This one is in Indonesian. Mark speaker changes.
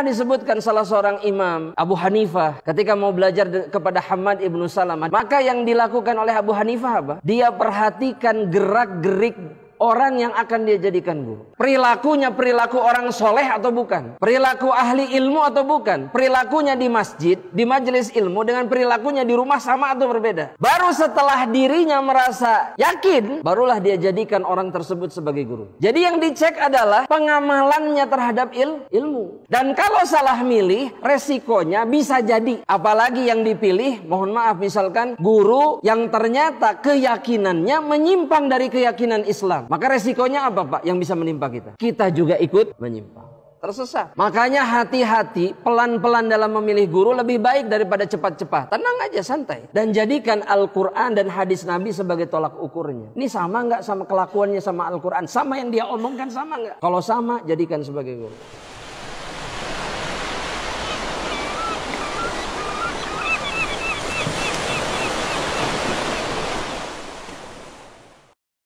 Speaker 1: disebutkan salah seorang imam Abu Hanifah ketika mau belajar kepada Hamad ibnu Salamah maka yang dilakukan oleh Abu Hanifah apa? dia perhatikan gerak gerik orang yang akan dia jadikan guru. Perilakunya perilaku orang soleh atau bukan? Perilaku ahli ilmu atau bukan? Perilakunya di masjid, di majelis ilmu dengan perilakunya di rumah sama atau berbeda? Baru setelah dirinya merasa yakin, barulah dia jadikan orang tersebut sebagai guru. Jadi yang dicek adalah pengamalannya terhadap il ilmu. Dan kalau salah milih, resikonya bisa jadi. Apalagi yang dipilih, mohon maaf misalkan guru yang ternyata keyakinannya menyimpang dari keyakinan Islam. Maka resikonya apa Pak yang bisa menimpa kita? Kita juga ikut menyimpang.
Speaker 2: Tersesat. Makanya
Speaker 1: hati-hati, pelan-pelan dalam memilih guru lebih baik daripada cepat-cepat. Tenang aja, santai. Dan jadikan Al-Quran dan hadis Nabi sebagai tolak ukurnya. Ini sama nggak sama kelakuannya sama Al-Quran? Sama yang dia omongkan sama nggak? Kalau sama, jadikan sebagai guru.